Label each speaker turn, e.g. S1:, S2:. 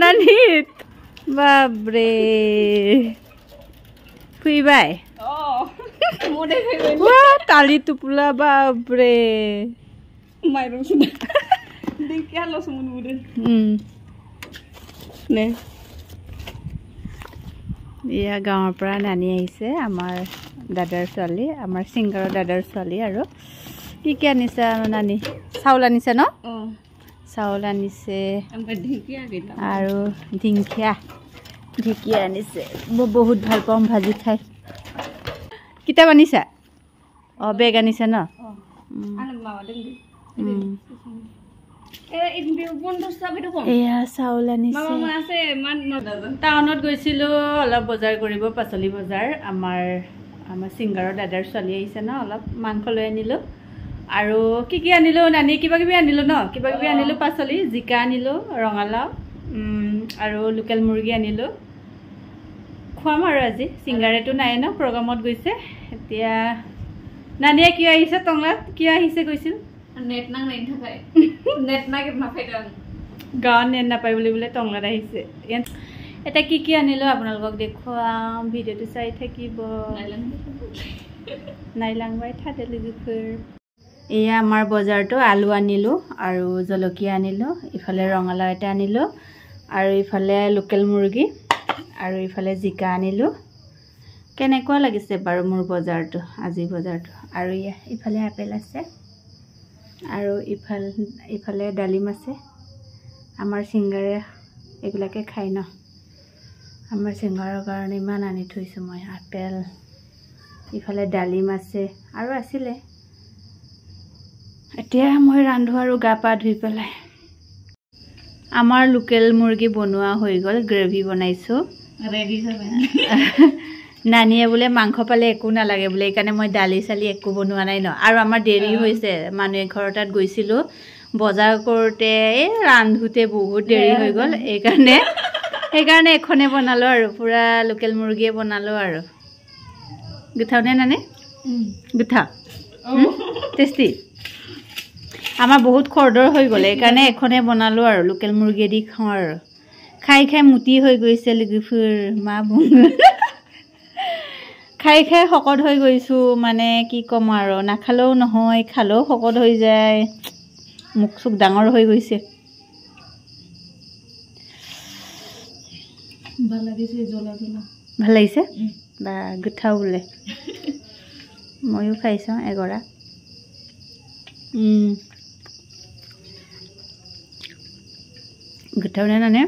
S1: নানিত বাপৰে ফুৰিবাই কালি টোপোলা বাপৰে গাঁৱৰ পৰা নানি আহিছে আমাৰ দাদাৰ ছোৱালী আমাৰ চিংগাৰৰ দাদাৰ ছোৱালী আৰু কি কি আনিছা নানি চাউল আনিছা ন চাউল আনিছে আৰু ঢিংকীয়া ঢেঁকীয়া আনিছে মই বহুত ভাল পাওঁ ভাজি খাই কিতাপ আনিছা অঁ বেগ আনিছা ন টাউনত গৈছিলোঁ অলপ বজাৰ কৰিব পাচলি বজাৰ আমাৰ আমাৰ ছিংগাৰৰ দাদাৰ ছোৱালী আহিছে ন অলপ মাংস লৈ আনিলোঁ আৰু কি কি আনিলোঁ নানি কিবা কিবি আনিলোঁ ন কিবা কিবি আনিলোঁ পাচলি জিকা আনিলোঁ ৰঙালাও আৰু লোকেল মুৰ্গী আনিলোঁ খুৱাম আৰু আজি চিংগাৰেটো নাই ন প্ৰগ্ৰামত গৈছে এতিয়া নানিয়ে কিয় আহিছে টংলাত কিয় আহিছে গৈছিল গাঁৱত নেট নাপায় বুলি বোলে টংলাত আহিছে এতিয়া কি কি আনিলোঁ আপোনালোকক দেখুৱাম ভিডিঅ'টো চাই থাকিব নাইলাং বাই থাকে এয়া আমাৰ বজাৰটো আলু আনিলোঁ আৰু জলকীয়া আনিলোঁ ইফালে ৰঙালাও এটা আনিলোঁ আৰু ইফালে লোকেল মুৰ্গী আৰু ইফালে জিকা আনিলোঁ কেনেকুৱা লাগিছে বাৰু মোৰ বজাৰটো আজিৰ বজাৰটো আৰু ইয়াত ইফালে আপেল আছে আৰু ইফাল ইফালে ডালিম আছে আমাৰ চিংগাৰে এইবিলাকে খাই ন আমাৰ চিংগাৰৰ কাৰণে ইমান আনি থৈছোঁ মই আপেল ইফালে ডালিম আছে আৰু আছিলে এতিয়া মই ৰান্ধো আৰু গা পা ধুই পেলাই আমাৰ লোকেল মুৰ্গী বনোৱা হৈ গ'ল গ্ৰেভি বনাইছোঁ নানীয়ে বোলে মাংস পালে একো নালাগে বোলে সেইকাৰণে মই দালি চালি একো বনোৱা নাই ন আৰু আমাৰ দেৰি হৈছে মানুহে ঘৰৰ তাত গৈছিলোঁ বজাৰ কৰোঁতে এই ৰান্ধোতে বহুত দেৰি হৈ গ'ল এইকাৰণে সেইকাৰণে এখনে বনালোঁ আৰু পূৰা লোকেল মুৰ্গীয়ে বনালোঁ আৰু গোঠাওনে নানে গোঠাও টেষ্টি আমাৰ বহুত খৰদৰ হৈ গ'লে সেইকাৰণে এখনে বনালোঁ আৰু লোকেল মুৰ্গী দি খাওঁ আৰু খাই খাই মুটি হৈ গৈছে লিগিফুৰ মা বুঙ খাই খাই শকত হৈ গৈছোঁ মানে কি ক'ম আৰু নাখালেও নহয় খালেও শকত হৈ যায় মুখ চুখ ডাঙৰ হৈ গৈছে ভাল লাগিছে বা গোঠাও বোলে ময়ো খাই চাওঁ এগৰা ግተውለናን እያ